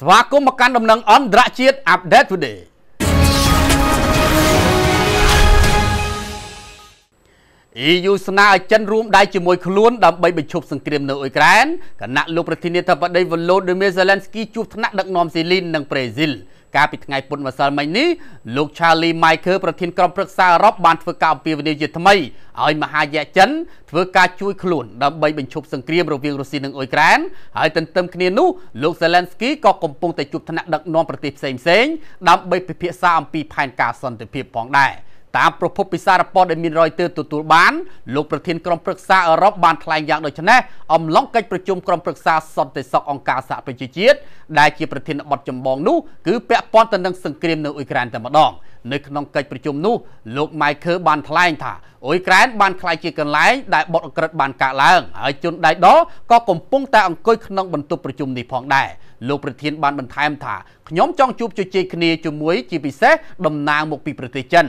ស្វាគមន៍មកកាន់ដំណឹងអន្តរជាតិ Update Today EU ស្នើឲ្យចិនរួមដៃជាមួយខ្លួនដើម្បីបញ្ឈប់សង្គ្រាមនៅអ៊ុយក្រែនគណៈលោកប្រធានាធិបតីវ៉ូឡូឌីមៀរសេឡែនស្គីជួបថ្នាក់ដឹកនាំស៊ីលីននិងប្រេស៊ីលកាលពីថ្ងៃពុធម្សិលមិញនេះលោក Charlie Michael ប្រធានក្រុមប្រឹក្សាអឺរ៉ុបបានធ្វើការអំពាវនាវជាថ្មីឲ្យមហាយៈចិនធ្វើការជួយខ្លួនដើម្បីបញ្ឈប់សង្គ្រាមរវាងរុស្ស៊ីនិងអ៊ុយក្រែនហើយទន្ទឹមគ្នានោះលោក Zelensky ក៏កំពុងតែជួបថ្នាក់ដឹកនាំប្រទេសផ្សេងៗដើម្បីពិភាក្សាអំពីផែនការសន្តិភាពផងដែរ។តាមប្រភពពិសារពតដែលមានរយទើទទួលបានលោកប្រធានក្រុមប្រឹក្សាអឺរ៉ុបបានថ្លែងយ៉ាងដូចនេះអំឡុងកិច្ចប្រជុំក្រុមប្រឹក្សាសន្តិសុខអង្គការសហប្រជាជាតិដែលជាប្រធានបទចម្បងនោះគឺពាក់ព័ន្ធទៅនឹងសង្គ្រាមនៅអ៊ុយក្រែនតែម្ដងនៅក្នុងកិច្ចប្រជុំនោះលោក Michael បានថ្លែងថាអ៊ុយក្រែនបានខ្លាយជាកន្លែងដែលបដអក្រិតបានកើតឡើងហើយជនដៃដល់ក៏កំពុងតែអង្គុយក្នុងបន្ទប់ប្រជុំនេះផងដែរលោកប្រធាន បានបន្ថែមថាខ្ញុំចង់ជួបជជែកគ្នាជាមួយជាពិសេសតំណាងមកពីប្រទេសចិន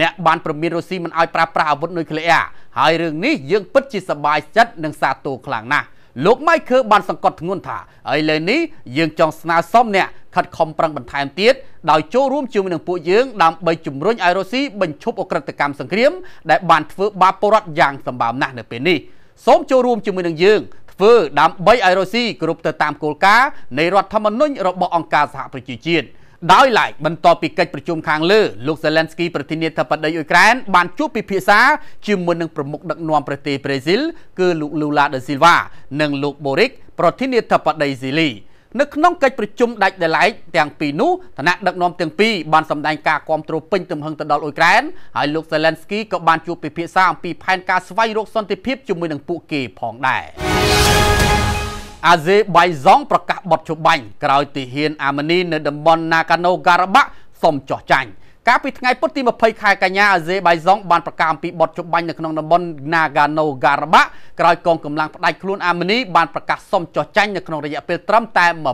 អ្នកបានព្រមានរុស្ស៊ីមិនឲ្យប្រើប្រាស់អាវុធនុយក្លេអ៊ែរហើយរឿងនេះយើងពិតជាសប្បាយចិត្តនិងសាទរខ្លាំងណាស់លោក Michael បានសង្កត់ធ្ងន់ថាឥឡូវនេះយើងចង់ស្នើសុំអ្នកខិតខំប្រឹងបន្ថែមទៀតដោយចូលរួមជាមួយនឹងពួកយើងដើម្បីជំរុញឲ្យរុស្ស៊ីបញ្ឈប់អក្រិតកម្មសង្គ្រាម ដែលបានធ្វើបាបពលរដ្ឋយ៉ាងសម្បើមណាស់នៅពេលនេះសូមចូលរួមជាមួយនឹងយើងធ្វើដើម្បីឲ្យរុស្ស៊ីគ្រប់ទៅតាមគោលការណ៍នៃរដ្ឋធម្មនុញ្ញរបស់អង្គការសហប្រជាជាតិ។ដោយឡែកបន្ទាប់ពីកិច្ចប្រជុំខាងលើលោក Zelensky ប្រធានាធិបតីអ៊ុយក្រែនបានជួបពិភាក្សាជាមួយនឹងប្រមុខដឹកនាំប្រទេសប្រេស៊ីលគឺលោក Lula da Silva និងលោក Boric ប្រធានាធិបតីស៊ីលីនៅក្នុងកិច្ចប្រជុំដាច់ដលែកទាំងពីរនោះឋានៈដឹកនាំទាំងពីរបានសម្ដែងការគាំទ្រពេញទំហឹងទៅដល់អ៊ុយក្រែនហើយលោក Zelensky ក៏បានជួបពិភាក្សាអំពីផែនការស្វែងរកសន្តិភាពជាមួយនឹងពួកគេផងដែរអាសេបៃសង់ប្រកាសបទច្បាញ់ក្រោយទីហ៊ានអាម៉ានី នៅតំបន់ណាកាណូការ៉ាបាក់សុំចោះចាញ់កាលពីថ្ងៃពុធទី20ខែកញ្ញាអាសេបៃសង់បានប្រកាសអំពីបទច្បាញ់នៅក្នុងតំបន់ Nagano Karabakh ក្រោយកងកម្លាំងផ្ដាច់ខ្លួនអាមេនីបានប្រកាសសុំចោះចាញ់នៅក្នុងរយៈពេលត្រឹមតែ24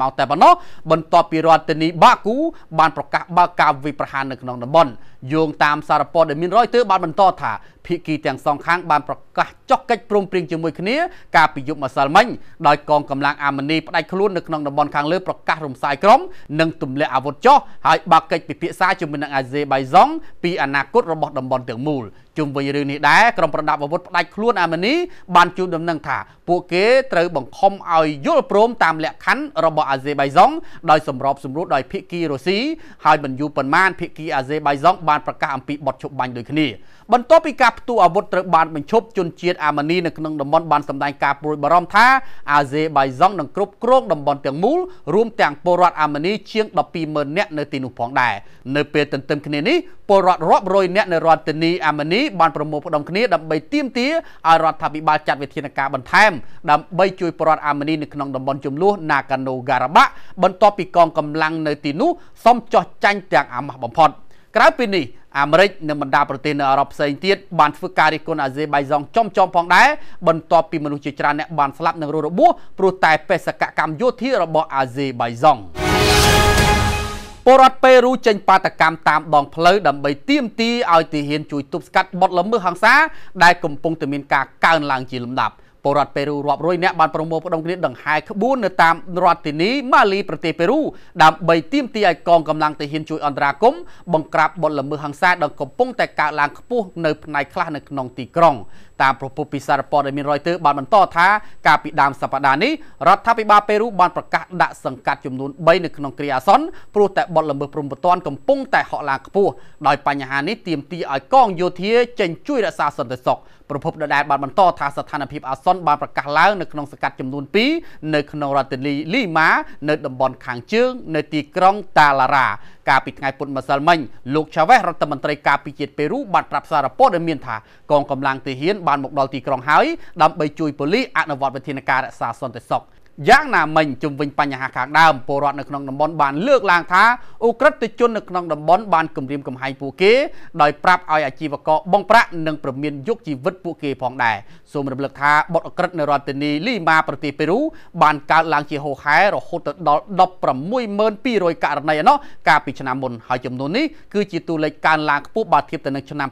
ម៉ោងតែប៉ុណ្ណោះបន្ទាប់ពីរដ្ឋធានីបាគូបានប្រកាសបើកការវាយប្រហារនៅក្នុងតំបន់យោងតាមសារព័ត៌មានរយទើបានបន្តថាភាគីទាំងសងខាងបានប្រកាសចុះកិច្ចព្រមព្រៀងជាមួយគ្នា កាលពីយប់ម្សិលមិញដោយកងកម្លាំងអាម៉ានីផ្ដាច់ខ្លួននៅក្នុងតំបន់ខាងលើប្រកាសរំសាយក្រុមនិងទម្លាក់អាវុធចោះហើយបើកកិច្ចពិភាក្សាជាមួយនឹងអាហ្សេបៃហ្សង់ពីអនាគតរបស់តំបន់ទាំងមូលជុំវិញរឿងនេះដែរក្រុមប្រដាប់អាវុធផ្ដាច់ខ្លួនអាម៉ានីបានជួបដំណឹងថាពួកគេត្រូវបង្ខំឲ្យយល់ព្រមតាមលក្ខខណ្ឌរបស់អាហ្សេបៃហ្សង់ដោយសម្របសម្រួលដោយភាគីរុស្ស៊ីហើយមិនយូរប៉ុន្មានភាគីអាហ្សេបៃហ្សង់បានប្រកាសអំពីបទឈប់បាញ់ដូចគ្នាបន្ទាប់ពីការផ្ទុះអាវុធត្រូវបានបញ្ឈប់ជនជាតិអាម៉ានីនៅក្នុងតំបន់បានសម្ដែងការព្រួយបារម្ភថាអាហ្សេបៃហ្សង់នឹងគ្រប់គ្រងតំបន់ទាំងមូលរួមទាំងពលរដ្ឋអាម៉ានីជាង120,000នាក់នៅទីនោះផងដែរនៅពេលទន្ទឹមគ្នានេះពលរដ្ឋរាប់រយនាក់នៅរដ្ឋធានីអាម៉ានីនេះបានប្រមូលផ្ដុំគ្នាដើម្បីទាមទារឲ្យរដ្ឋាភិបាលចាត់វិធានការបន្ថែមដើម្បីជួយប្រដ្ឋអាមេនីនៅក្នុងតំបន់ចំនួនណាកាណូការ៉ាបាក់បន្ទាប់ពីកងកម្លាំងនៅទីនោះសុំចោះចាញ់ទាំងអាម៉ាស់បំផុតក្រៅពីនេះអាមេរិកនិងបណ្ដាប្រទេសនៅអឺរ៉ុបផ្សេងទៀតបានធ្វើការរិះគន់អាហ្សេបៃហ្សង់ចំចំផងដែរបន្ទាប់ពីមនុស្សជាច្រើនអ្នកបានស្លាប់និងរងរបួសព្រោះតែបេសកកម្មយោធារបស់អាហ្សេបៃហ្សង់ពលរដ្ឋពេរូចេញបាតកម្មតាមដងផ្លូវដើម្បីទាមទារឲ្យទាហានជួយទប់ស្កាត់បទល្មើសហិង្សាដែលកំពុងតែមានការកើនឡើងជាលំដាប់ពលរដ្ឋពេរូរាប់រយអ្នកបានប្រមូលផ្ដុំគ្នាដង្ហែក្បួននៅតាមរដ្ឋធានីម៉ាលីប្រទេសពេរូដើម្បីទាមទារឲ្យកងកម្លាំងទាហានជួយអន្តរាគមន៍បង្ក្រាបបទល្មើសហិង្សាដែលកំពុងតែកើតឡើងខ្ពស់នៅផ្នែកខ្លះនៅក្នុងទីក្រុងតាមប្រពន្ធពិសារពតដែលមានរយទើបានបន្តថាកាលពីដើមសប្តាហ៍នេះរដ្ឋាភិបាលពេរូបានប្រកាសដាក់សង្កាត់ចំនួន3នៅក្នុងគ្រាអាសន្នព្រោះតែបទល្មើសព្រំប្រទានកំពុងតែហក់ឡើងខ្ពស់ដោយបញ្ហានេះទាមទារឲ្យកងយោធាចេញជួយរក្សាសន្តិសុខប្រពន្ធដដែលបានបន្តថាស្ថានភាពអាសន្នបានប្រកាសឡើងនៅក្នុងសង្កាត់ចំនួន2នៅក្នុងរដ្ឋធានីលីម៉ានៅតំបន់ខាងជើងនៅទីក្រុង តាឡារ៉ាកាលពីថ្ងៃពុធម្សិលមិញលោកឆាវេសរដ្ឋមន្ត្រីការពារជាតិប៉េរូបានប្រាប់សារព័ត៌មានថាកងកម្លាំងទាហានបានមកដល់ទីក្រុងហើយដើម្បីជួយប៉ូលីសអនុវត្តវិធានការរក្សាសន្តិសុខយ៉ាងណាមិញជំវិញបញ្ហាខាងដើមពលរដ្ឋនៅក្នុងតំបន់បានលើកឡើងថាអូក្រិតជននៅក្នុងតំបន់បានគំរាមកំហែងពួកគេដោយប្រាប់ឲ្យអាជីវករបងប្រាក់និងប្រមានយកជីវិតពួកគេផងដែរសូមរំលឹកថាបទអូក្រិតនៅរដ្ឋធានីលីម៉ាប្រទេសប៉េរូបានកើតឡើងជាហូរហែរហូតទៅដល់16200ករណីឯណោះកាលពីឆ្នាំមុនហើយចំនួននេះគឺជាតួលេខកើនឡើងខ្ពស់បើធៀបទៅនឹងឆ្នាំ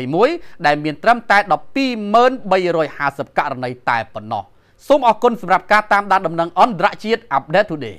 2021ដែលមានត្រឹមតែ12350ករណីតែប៉ុណ្ណោះសូមអរគុណសម្រាប់ការតាមដានដំណឹងអន្តរជាតិ Update Today